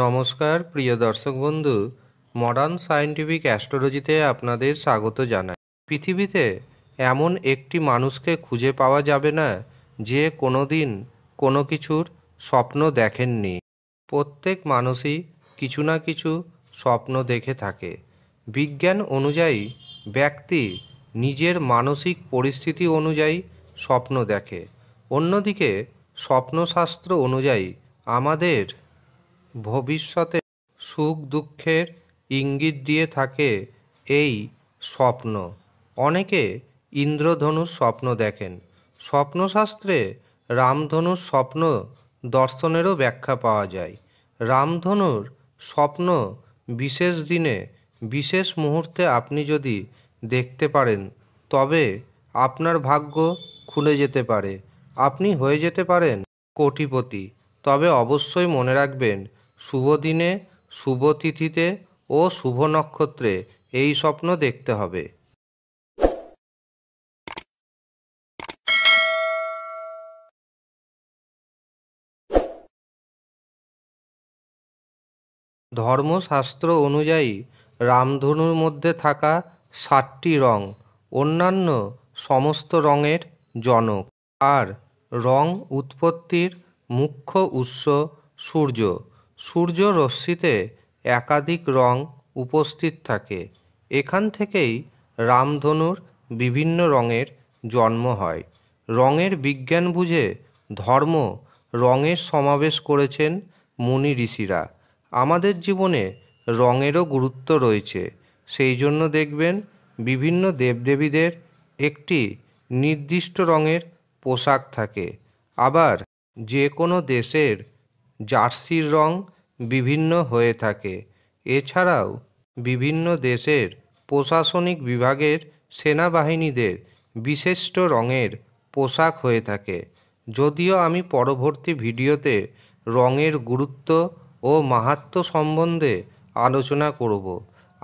নমস্কার প্রিয় দর্শক বন্ধু মডার্ন সায়েন্টিফিক অ্যাস্ট্রোলজিতে আপনাদের স্বাগত জানাই পৃথিবীতে এমন একটি মানুষকে খুঁজে পাওয়া যাবে না যে কোনো দিন কোনো কিছুর স্বপ্ন দেখেননি প্রত্যেক মানুষই কিছু না কিছু স্বপ্ন দেখে থাকে বিজ্ঞান অনুযায়ী ব্যক্তি নিজের মানসিক পরিস্থিতি অনুযায়ী স্বপ্ন দেখে অন্যদিকে স্বপ্নশাস্ত্র অনুযায়ী আমাদের ভবিষ্যতে সুখ দুঃখের ইঙ্গিত দিয়ে থাকে এই স্বপ্ন অনেকে ইন্দ্রধনুর স্বপ্ন দেখেন স্বপ্নশাস্ত্রে রামধনুর স্বপ্ন দর্শনেরও ব্যাখ্যা পাওয়া যায় রামধনুর স্বপ্ন বিশেষ দিনে বিশেষ মুহূর্তে আপনি যদি দেখতে পারেন তবে আপনার ভাগ্য খুলে যেতে পারে আপনি হয়ে যেতে পারেন কোটিপতি তবে অবশ্যই মনে রাখবেন শুভ দিনে শুভ তিথিতে ও শুভ নক্ষত্রে এই স্বপ্ন দেখতে হবে ধর্মশাস্ত্র অনুযায়ী রামধনুর মধ্যে থাকা ষাটটি রং অন্যান্য সমস্ত রঙের জনক আর রং উৎপত্তির মুখ্য উৎস সূর্য সূর্য রশ্মিতে একাধিক রং উপস্থিত থাকে এখান থেকেই রামধনুর বিভিন্ন রঙের জন্ম হয় রঙের বিজ্ঞান বুঝে ধর্ম রঙের সমাবেশ করেছেন মুনি ঋষিরা আমাদের জীবনে রঙেরও গুরুত্ব রয়েছে সেই জন্য দেখবেন বিভিন্ন দেবদেবীদের একটি নির্দিষ্ট রঙের পোশাক থাকে আবার যে কোনো দেশের জার্সির রং বিভিন্ন হয়ে থাকে এছাড়াও বিভিন্ন দেশের প্রশাসনিক বিভাগের সেনাবাহিনীদের বিশিষ্ট রঙের পোশাক হয়ে থাকে যদিও আমি পরবর্তী ভিডিওতে রঙের গুরুত্ব ও মাহাত্ম সম্বন্ধে আলোচনা করব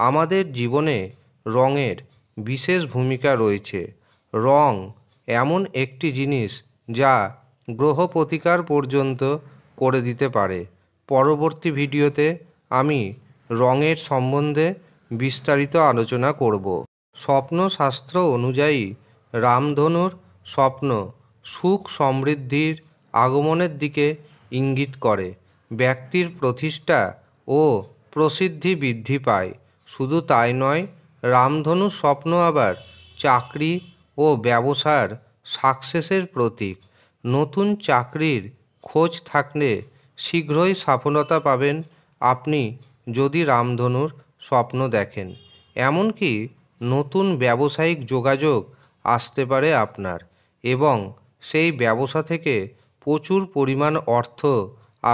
আমাদের জীবনে রঙের বিশেষ ভূমিকা রয়েছে রং এমন একটি জিনিস যা গ্রহ প্রতিকার পর্যন্ত করে দিতে পারে পরবর্তী ভিডিওতে আমি রঙের সম্বন্ধে বিস্তারিত আলোচনা করব স্বপ্নশাস্ত্র অনুযায়ী রামধনুর স্বপ্ন সুখ সমৃদ্ধির আগমনের দিকে ইঙ্গিত করে ব্যক্তির প্রতিষ্ঠা ও প্রসিদ্ধি বৃদ্ধি পায় শুধু তাই নয় রামধনুর স্বপ্ন আবার চাকরি ও ব্যবসার সাকসেসের প্রতীক নতুন চাকরির খোঁজ থাকলে শীঘ্রই সফলতা পাবেন আপনি যদি রামধনুর স্বপ্ন দেখেন এমনকি নতুন ব্যবসায়িক যোগাযোগ আসতে পারে আপনার এবং সেই ব্যবসা থেকে প্রচুর পরিমাণ অর্থ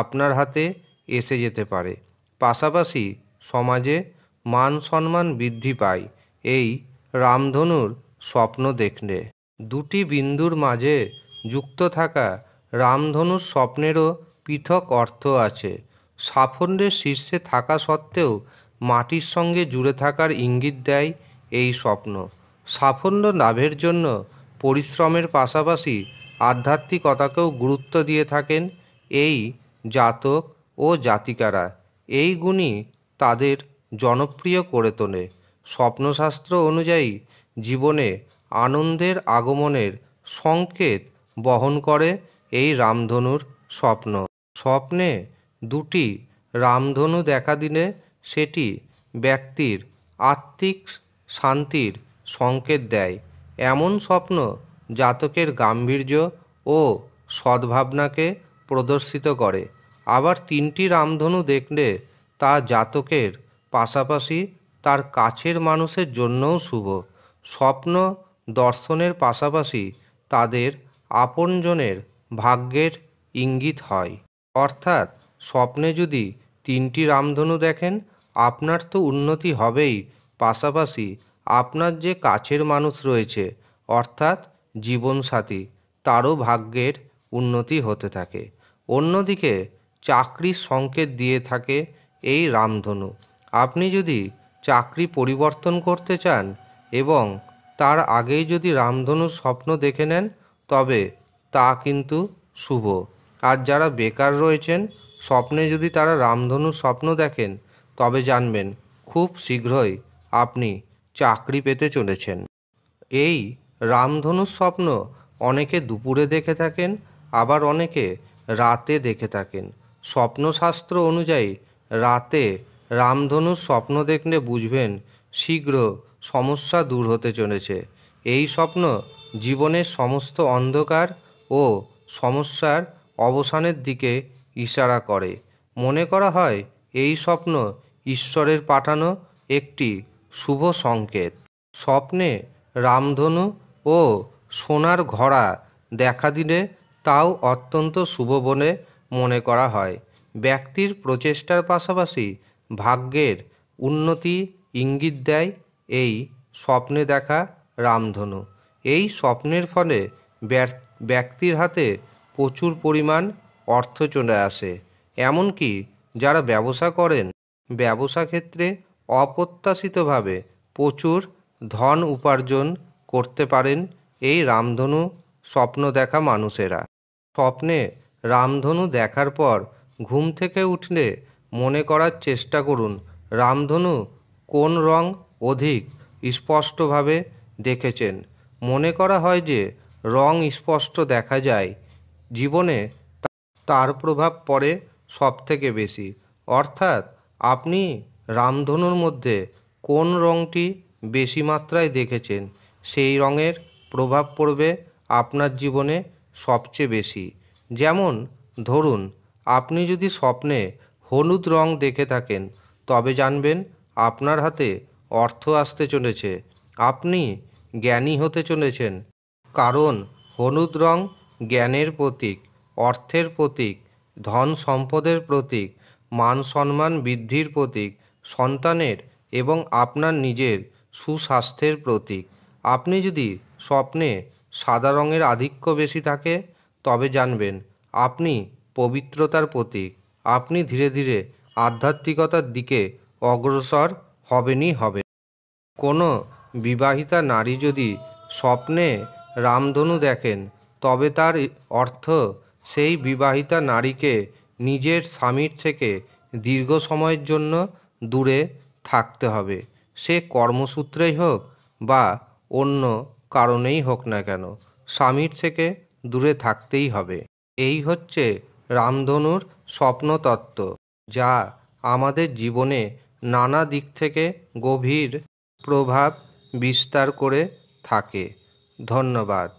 আপনার হাতে এসে যেতে পারে পাশাপাশি সমাজে মান সম্মান বৃদ্ধি পায় এই রামধনুর স্বপ্ন দেখলে দুটি বিন্দুর মাঝে যুক্ত থাকা রামধনুর স্বপ্নেরও পৃথক অর্থ আছে সাফল্যের শীর্ষে থাকা সত্ত্বেও মাটির সঙ্গে জুড়ে থাকার ইঙ্গিত দেয় এই স্বপ্ন সাফল্য লাভের জন্য পরিশ্রমের পাশাপাশি আধ্যাত্মিকতাকেও গুরুত্ব দিয়ে থাকেন এই জাতক ও জাতিকারা এই গুণই তাদের জনপ্রিয় করে তোলে স্বপ্নশাস্ত্র অনুযায়ী জীবনে আনন্দের আগমনের সংকেত বহন করে এই রামধনুর স্বপ্ন স্বপ্নে দুটি রামধনু দেখা দিলে সেটি ব্যক্তির আত্মিক শান্তির সংকেত দেয় এমন স্বপ্ন জাতকের গাম্ভীর্য ও সদ্ভাবনাকে প্রদর্শিত করে আবার তিনটি রামধনু দেখলে তা জাতকের পাশাপাশি তার কাছের মানুষের জন্যও শুভ স্বপ্ন দর্শনের পাশাপাশি তাদের আপনজনের ভাগ্যের ইঙ্গিত হয় অর্থাৎ স্বপ্নে যদি তিনটি রামধনু দেখেন আপনার তো উন্নতি হবেই পাশাপাশি আপনার যে কাছের মানুষ রয়েছে অর্থাৎ জীবনসাথী তারও ভাগ্যের উন্নতি হতে থাকে অন্যদিকে চাকরির সংকেত দিয়ে থাকে এই রামধনু আপনি যদি চাকরি পরিবর্তন করতে চান এবং তার আগেই যদি রামধনুর স্বপ্ন দেখে নেন তবে তা কিন্তু শুভ আর যারা বেকার রয়েছেন স্বপ্নে যদি তারা রামধনুর স্বপ্ন দেখেন তবে জানবেন খুব শীঘ্রই আপনি চাকরি পেতে চলেছেন এই রামধনুর স্বপ্ন অনেকে দুপুরে দেখে থাকেন আবার অনেকে রাতে দেখে থাকেন স্বপ্নশাস্ত্র অনুযায়ী রাতে রামধনুর স্বপ্ন দেখলে বুঝবেন শীঘ্র সমস্যা দূর হতে চলেছে এই স্বপ্ন জীবনের সমস্ত অন্ধকার ও সমস্যার অবসানের দিকে ইশারা করে মনে করা হয় এই স্বপ্ন ঈশ্বরের পাঠানো একটি শুভ সংকেত স্বপ্নে রামধনু ও সোনার ঘোড়া দেখা দিলে তাও অত্যন্ত শুভ বলে মনে করা হয় ব্যক্তির প্রচেষ্টার পাশাপাশি ভাগ্যের উন্নতি ইঙ্গিত দেয় এই স্বপ্নে দেখা রামধনু এই স্বপ্নের ফলে ব্যক্তির হাতে প্রচুর পরিমাণ অর্থ চলে আসে এমনকি যারা ব্যবসা করেন ব্যবসা ক্ষেত্রে অপ্রত্যাশিতভাবে প্রচুর ধন উপার্জন করতে পারেন এই রামধনু স্বপ্ন দেখা মানুষেরা স্বপ্নে রামধনু দেখার পর ঘুম থেকে উঠলে মনে করার চেষ্টা করুন রামধনু কোন রং অধিক স্পষ্টভাবে দেখেছেন মনে করা হয় যে রং স্পষ্ট দেখা যায় জীবনে তার প্রভাব পড়ে সব থেকে বেশি অর্থাৎ আপনি রামধনুর মধ্যে কোন রঙটি বেশি মাত্রায় দেখেছেন সেই রঙের প্রভাব পড়বে আপনার জীবনে সবচেয়ে বেশি যেমন ধরুন আপনি যদি স্বপ্নে হলুদ রং দেখে থাকেন তবে জানবেন আপনার হাতে অর্থ আসতে চলেছে আপনি জ্ঞানী হতে চলেছেন কারণ হলুদ রং জ্ঞানের প্রতীক অর্থের প্রতীক ধন সম্পদের প্রতীক মান সম্মান বৃদ্ধির প্রতীক সন্তানের এবং আপনার নিজের সুস্বাস্থ্যের প্রতীক আপনি যদি স্বপ্নে সাদা রঙের আধিক্য বেশি থাকে তবে জানবেন আপনি পবিত্রতার প্রতীক আপনি ধীরে ধীরে আধ্যাত্মিকতার দিকে অগ্রসর হবেনই হবে কোনো বিবাহিতা নারী যদি স্বপ্নে রামধনু দেখেন তবে তার অর্থ সেই বিবাহিতা নারীকে নিজের স্বামীর থেকে দীর্ঘ সময়ের জন্য দূরে থাকতে হবে সে কর্মসূত্রেই হোক বা অন্য কারণেই হোক না কেন স্বামীর থেকে দূরে থাকতেই হবে এই হচ্ছে রামধনুর স্বপ্নতত্ত্ব যা আমাদের জীবনে নানা দিক থেকে গভীর প্রভাব বিস্তার করে থাকে ধন্যবাদ